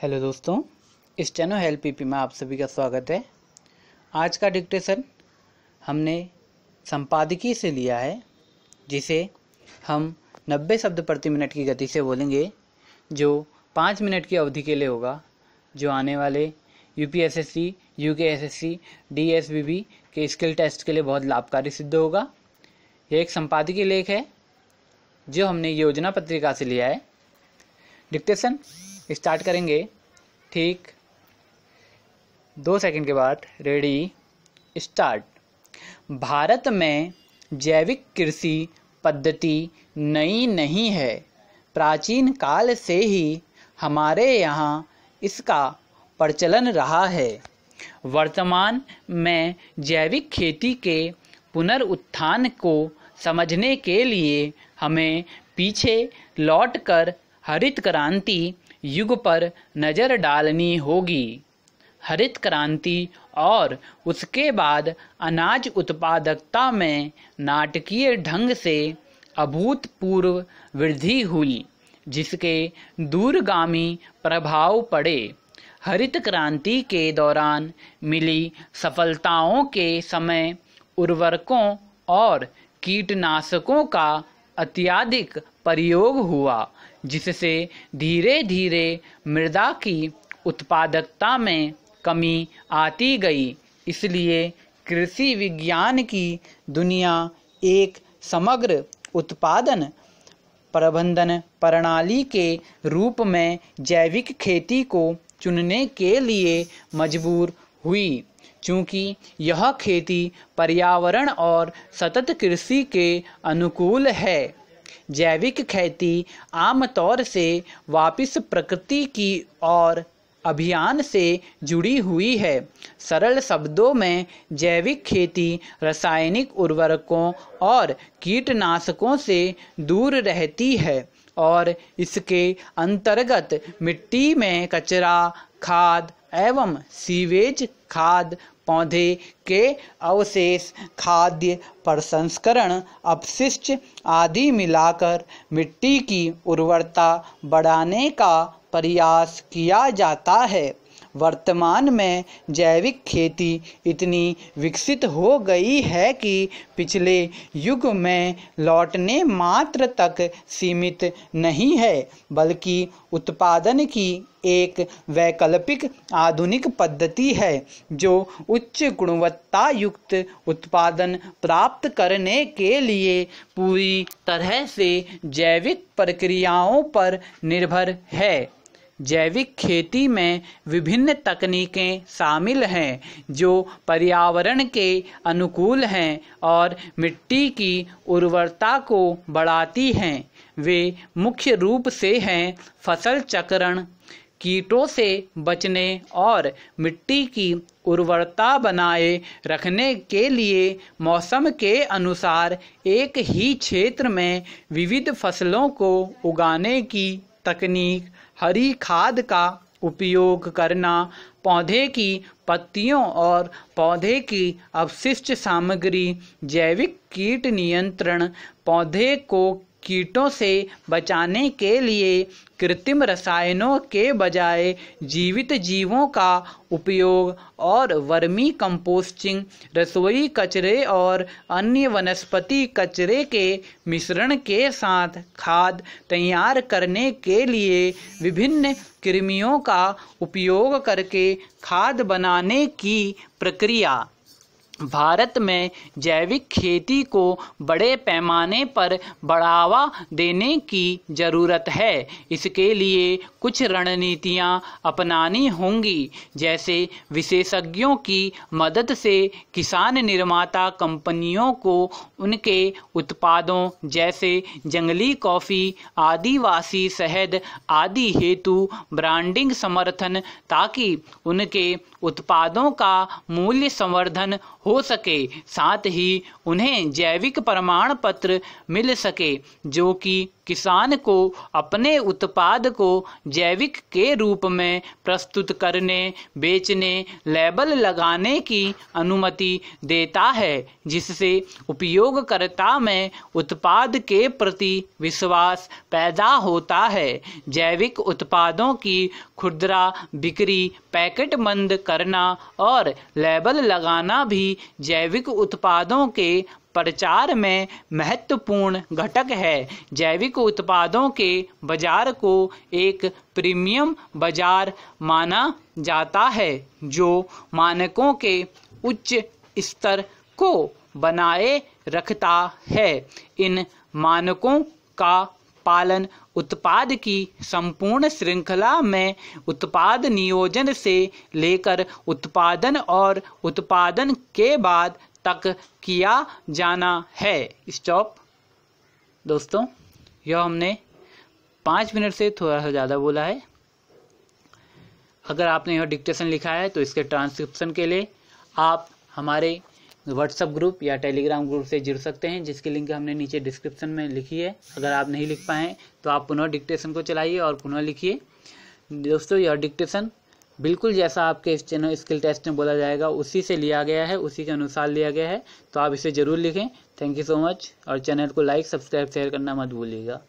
hello दोस्तों इस channel help PP में आप सभी का स्वागत है आज का डिक्टेशन हमने संपादकीय से लिया है जिसे हम 90 शब्द प्रति मिनट की गति से बोलेंगे जो पाँच मिनट की अवधि के लिए होगा जो आने वाले U P S S C U K S S C D S B B के स्किल टेस्ट के लिए बहुत लाभकारी सिद्ध होगा यह एक संपादकीय लेख है जो हमने योजना पत्रिका से लिया है डिक्टेशन स्टार्ट करेंगे ठीक दो सेकंड के बाद रेडी स्टार्ट भारत में जैविक कृषि पद्धति नई नहीं है प्राचीन काल से ही हमारे यहाँ इसका प्रचलन रहा है वर्तमान में जैविक खेती के पुनरुत्थान को समझने के लिए हमें पीछे लौटकर हरित क्रांति युग पर नज़र डालनी होगी हरित क्रांति और उसके बाद अनाज उत्पादकता में नाटकीय ढंग से अभूतपूर्व वृद्धि हुई जिसके दूरगामी प्रभाव पड़े हरित क्रांति के दौरान मिली सफलताओं के समय उर्वरकों और कीटनाशकों का अत्यधिक प्रयोग हुआ जिससे धीरे धीरे मृदा की उत्पादकता में कमी आती गई इसलिए कृषि विज्ञान की दुनिया एक समग्र उत्पादन प्रबंधन प्रणाली के रूप में जैविक खेती को चुनने के लिए मजबूर हुई क्योंकि यह खेती पर्यावरण और सतत कृषि के अनुकूल है जैविक खेती आमतौर से वापस प्रकृति की ओर अभियान से जुड़ी हुई है सरल शब्दों में जैविक खेती रासायनिक उर्वरकों और कीटनाशकों से दूर रहती है और इसके अंतर्गत मिट्टी में कचरा खाद एवं सीवेज खाद पौधे के अवशेष खाद्य प्रसंस्करण अपशिष्ट आदि मिलाकर मिट्टी की उर्वरता बढ़ाने का प्रयास किया जाता है वर्तमान में जैविक खेती इतनी विकसित हो गई है कि पिछले युग में लौटने मात्र तक सीमित नहीं है बल्कि उत्पादन की एक वैकल्पिक आधुनिक पद्धति है जो उच्च गुणवत्ता युक्त उत्पादन प्राप्त करने के लिए पूरी तरह से जैविक प्रक्रियाओं पर निर्भर है जैविक खेती में विभिन्न तकनीकें शामिल हैं जो पर्यावरण के अनुकूल हैं और मिट्टी की उर्वरता को बढ़ाती हैं वे मुख्य रूप से हैं फसल चक्रण कीटों से बचने और मिट्टी की उर्वरता बनाए रखने के लिए मौसम के अनुसार एक ही क्षेत्र में विविध फसलों को उगाने की तकनीक हरी खाद का उपयोग करना पौधे की पत्तियों और पौधे की अवशिष्ट सामग्री जैविक कीट नियंत्रण पौधे को कीटों से बचाने के लिए कृत्रिम रसायनों के बजाय जीवित जीवों का उपयोग और वर्मी कंपोस्टिंग रसोई कचरे और अन्य वनस्पति कचरे के मिश्रण के साथ खाद तैयार करने के लिए विभिन्न कृमियों का उपयोग करके खाद बनाने की प्रक्रिया भारत में जैविक खेती को बड़े पैमाने पर बढ़ावा देने की ज़रूरत है इसके लिए कुछ रणनीतियाँ अपनानी होंगी जैसे विशेषज्ञों की मदद से किसान निर्माता कंपनियों को उनके उत्पादों जैसे जंगली कॉफ़ी आदिवासी शहद आदि हेतु ब्रांडिंग समर्थन ताकि उनके उत्पादों का मूल्य संवर्धन हो सके साथ ही उन्हें जैविक प्रमाण पत्र मिल सके जो कि किसान को अपने उत्पाद को जैविक के रूप में प्रस्तुत करने बेचने लेबल लगाने की अनुमति देता है जिससे उपयोगकर्ता में उत्पाद के प्रति विश्वास पैदा होता है जैविक उत्पादों की खुदरा बिक्री पैकेट मंद करना और लेबल लगाना भी जैविक उत्पादों के प्रचार में महत्वपूर्ण घटक है जैविक उत्पादों के बाजार को एक प्रीमियम बाजार माना जाता है जो मानकों के उच्च स्तर को बनाए रखता है इन मानकों का पालन उत्पाद की संपूर्ण श्रृंखला में उत्पाद नियोजन से लेकर उत्पादन और उत्पादन के बाद तक किया जाना है स्टॉप दोस्तों यह हमने पाँच मिनट से थोड़ा सा ज़्यादा बोला है अगर आपने यह डिक्टेशन लिखा है तो इसके ट्रांसक्रिप्शन के लिए आप हमारे व्हाट्सअप ग्रुप या टेलीग्राम ग्रुप से जुड़ सकते हैं जिसकी लिंक हमने नीचे डिस्क्रिप्शन में लिखी है अगर आप नहीं लिख पाए तो आप पुनः डिक्टेशन को चलाइए और पुनः लिखिए दोस्तों यह डिक्टेशन बिल्कुल जैसा आपके इस चैनल स्किल टेस्ट में बोला जाएगा उसी से लिया गया है उसी के अनुसार लिया गया है तो आप इसे ज़रूर लिखें थैंक यू सो मच और चैनल को लाइक सब्सक्राइब शेयर करना मत भूलिएगा